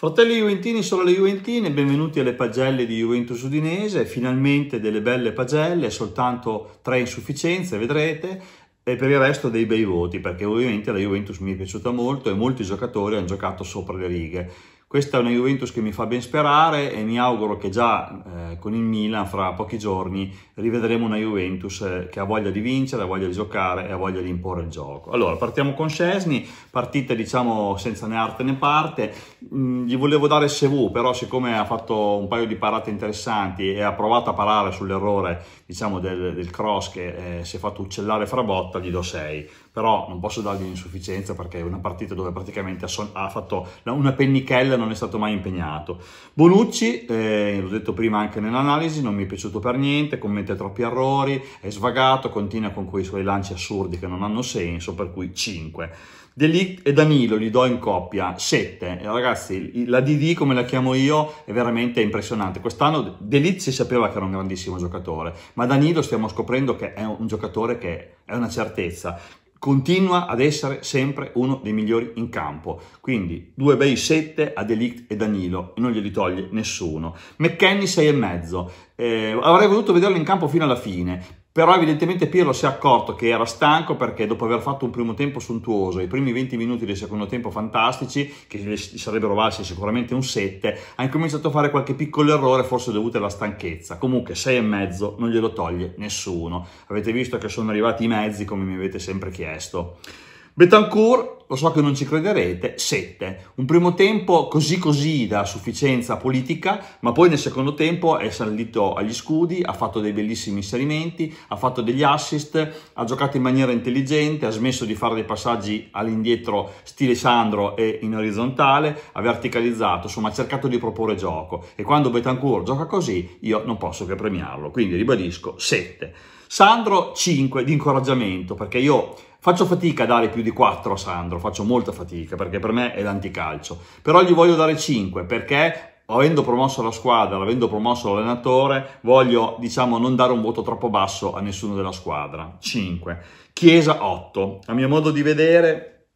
Fratelli Juventini, sorelle Juventine, benvenuti alle pagelle di Juventus Udinese, finalmente delle belle pagelle, soltanto tre insufficienze, vedrete, e per il resto dei bei voti, perché ovviamente la Juventus mi è piaciuta molto e molti giocatori hanno giocato sopra le righe. Questa è una Juventus che mi fa ben sperare e mi auguro che già eh, con il Milan fra pochi giorni rivedremo una Juventus eh, che ha voglia di vincere, ha voglia di giocare e ha voglia di imporre il gioco. Allora, partiamo con Scesni, partita diciamo senza né arte né parte. Mm, gli volevo dare SV, però siccome ha fatto un paio di parate interessanti e ha provato a parare sull'errore diciamo del, del cross che eh, si è fatto uccellare fra botta, gli do 6 però non posso dargli un'insufficienza perché è una partita dove praticamente ha, fatto una pennichella e non è stato mai impegnato. Bonucci, eh, l'ho detto prima anche nell'analisi, non mi è piaciuto per niente, commette troppi errori, è svagato, continua con quei suoi lanci assurdi che non hanno senso, per cui 5. Delict e Danilo li do in coppia 7. Ragazzi, la DD come la chiamo io è veramente impressionante. Quest'anno Delict si sapeva che era un grandissimo giocatore, ma Danilo stiamo scoprendo che è un giocatore che è una certezza continua ad essere sempre uno dei migliori in campo. Quindi due bei 7 a Delict e Danilo, e non glieli toglie nessuno. McKenny 6,5, eh, avrei voluto vederlo in campo fino alla fine, però evidentemente Pirlo si è accorto che era stanco perché dopo aver fatto un primo tempo sontuoso, i primi 20 minuti del secondo tempo fantastici, che gli sarebbero valsi sicuramente un 7, ha incominciato a fare qualche piccolo errore, forse dovuto alla stanchezza. Comunque 6,5 non glielo toglie nessuno. Avete visto che sono arrivati i mezzi come mi avete sempre chiesto. Betancourt lo so che non ci crederete, 7. Un primo tempo così così da sufficienza politica, ma poi nel secondo tempo è salito agli scudi, ha fatto dei bellissimi inserimenti, ha fatto degli assist, ha giocato in maniera intelligente, ha smesso di fare dei passaggi all'indietro stile Sandro e in orizzontale, ha verticalizzato, insomma ha cercato di proporre gioco e quando Betancourt gioca così io non posso che premiarlo, quindi ribadisco 7. Sandro 5 di incoraggiamento perché io faccio fatica a dare più di 4 a Sandro 4, faccio molta fatica perché per me è l'anticalcio, però gli voglio dare 5 perché avendo promosso la squadra, avendo promosso l'allenatore, voglio diciamo non dare un voto troppo basso a nessuno della squadra. 5. Chiesa 8. A mio modo di vedere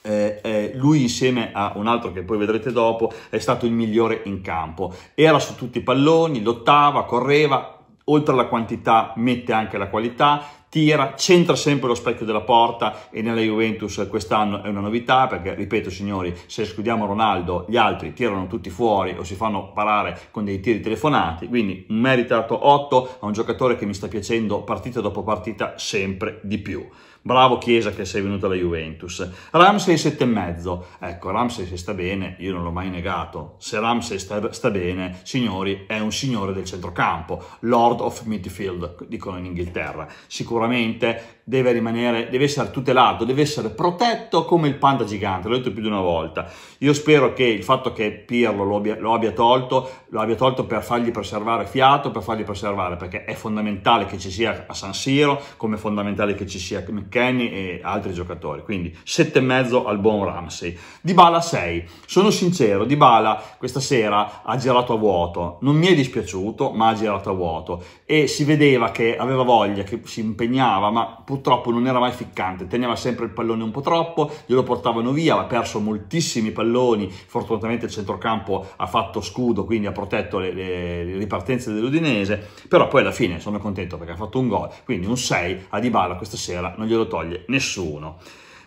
eh, eh, lui insieme a un altro che poi vedrete dopo è stato il migliore in campo. Era su tutti i palloni, lottava, correva, oltre alla quantità mette anche la qualità, tira, centra sempre lo specchio della porta e nella Juventus quest'anno è una novità perché, ripeto signori, se escludiamo Ronaldo, gli altri tirano tutti fuori o si fanno parare con dei tiri telefonati, quindi un meritato 8 a un giocatore che mi sta piacendo partita dopo partita sempre di più. Bravo Chiesa che sei venuto alla Juventus. Ramsey mezzo. Ecco, Ramsey se sta bene, io non l'ho mai negato. Se Ramsey sta, sta, bene, signori, è un signore del centrocampo, Lord of Midfield, dicono in Inghilterra. Sicuramente sicuramente deve rimanere, deve essere tutelato, deve essere protetto come il panda gigante, l'ho detto più di una volta. Io spero che il fatto che Pirlo lo abbia, lo abbia tolto, lo abbia tolto per fargli preservare fiato, per fargli preservare, perché è fondamentale che ci sia a San Siro, come è fondamentale che ci sia McKenny e altri giocatori. Quindi 7,5 al buon Ramsey. Di Bala 6. Sono sincero, Di Bala questa sera ha girato a vuoto, non mi è dispiaciuto, ma ha girato a vuoto e si vedeva che aveva voglia, che si impegnava impegnava, ma purtroppo non era mai ficcante, teneva sempre il pallone un po' troppo, glielo portavano via, ha perso moltissimi palloni, fortunatamente il centrocampo ha fatto scudo, quindi ha protetto le, le, le ripartenze dell'Udinese, però poi alla fine sono contento perché ha fatto un gol, quindi un 6 a Dybala questa sera non glielo toglie nessuno.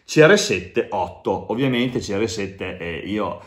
CR7 8, ovviamente CR7 eh, io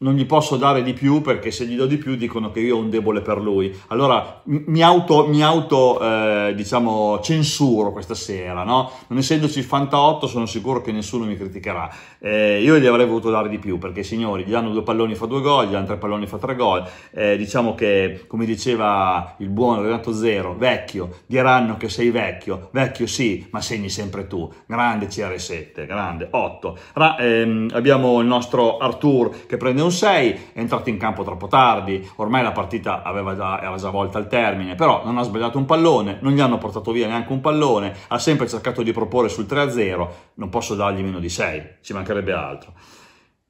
non gli posso dare di più perché se gli do di più dicono che io ho un debole per lui. Allora mi auto, mi auto eh, diciamo, censuro questa sera, no? Non essendoci il Fanta 8 sono sicuro che nessuno mi criticherà. Eh, io gli avrei voluto dare di più perché, signori, gli danno due palloni fa due gol, gli danno tre palloni fa tre gol. Eh, diciamo che, come diceva il buon Renato Zero, vecchio, diranno che sei vecchio, vecchio sì, ma segni sempre tu. Grande CR7, grande 8. Ra, ehm, abbiamo il nostro Artur che prende un non sei, è entrato in campo troppo tardi, ormai la partita già, era già volta al termine, però non ha sbagliato un pallone, non gli hanno portato via neanche un pallone, ha sempre cercato di proporre sul 3-0, non posso dargli meno di 6, ci mancherebbe altro.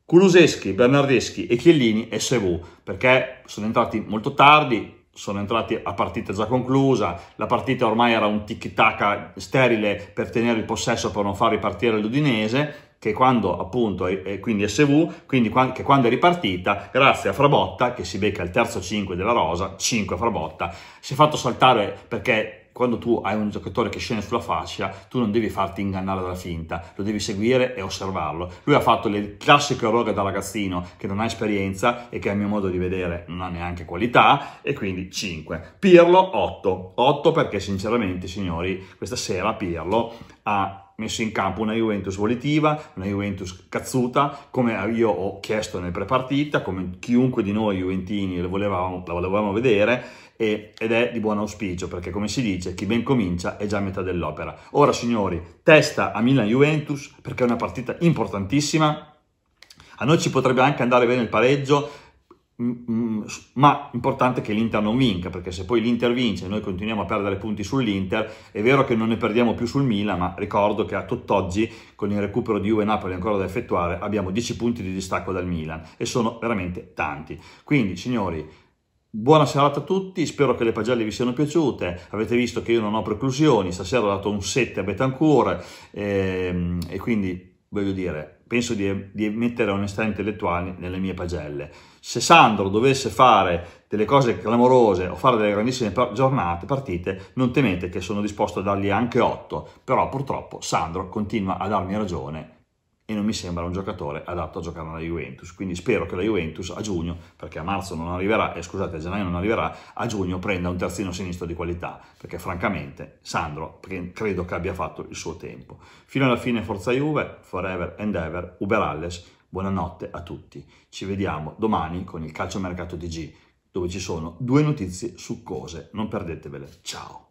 Kuluseschi, Bernardeschi e Chiellini SV, perché sono entrati molto tardi, sono entrati a partita già conclusa, la partita ormai era un tic-tac sterile per tenere il possesso per non far ripartire l'Udinese, che quando appunto, è quindi SV, quindi che quando è ripartita, grazie a Frabotta, che si becca il terzo 5 della rosa, 5 Frabotta, si è fatto saltare perché quando tu hai un giocatore che scende sulla fascia, tu non devi farti ingannare dalla finta, lo devi seguire e osservarlo. Lui ha fatto le classiche errore da ragazzino che non ha esperienza e che a mio modo di vedere non ha neanche qualità, e quindi 5. Pirlo 8, 8 perché sinceramente signori questa sera Pirlo ha messo in campo una Juventus volitiva, una Juventus cazzuta, come io ho chiesto nel prepartita, come chiunque di noi juventini la volevamo, la volevamo vedere, e, ed è di buon auspicio, perché come si dice, chi ben comincia è già a metà dell'opera. Ora signori, testa a Milan-Juventus, perché è una partita importantissima, a noi ci potrebbe anche andare bene il pareggio, Mm, mm, ma importante che l'Inter non vinca, perché se poi l'Inter vince e noi continuiamo a perdere punti sull'Inter, è vero che non ne perdiamo più sul Milan, ma ricordo che a tutt'oggi, con il recupero di Juve Napoli ancora da effettuare, abbiamo 10 punti di distacco dal Milan, e sono veramente tanti. Quindi, signori, Buona serata a tutti, spero che le pagelle vi siano piaciute, avete visto che io non ho preclusioni, stasera ho dato un 7 a Betancourt ehm, e quindi voglio dire penso di, di mettere onestà intellettuale nelle mie pagelle. Se Sandro dovesse fare delle cose clamorose o fare delle grandissime giornate, partite, non temete che sono disposto a dargli anche 8, però purtroppo Sandro continua a darmi ragione e non mi sembra un giocatore adatto a giocare nella Juventus. Quindi spero che la Juventus a giugno, perché a marzo non arriverà, e eh, scusate, a gennaio non arriverà, a giugno prenda un terzino sinistro di qualità, perché francamente Sandro credo che abbia fatto il suo tempo. Fino alla fine Forza Juve, forever and ever, Uberalles, buonanotte a tutti. Ci vediamo domani con il calciomercato DG, dove ci sono due notizie su cose. non perdetevele. Ciao!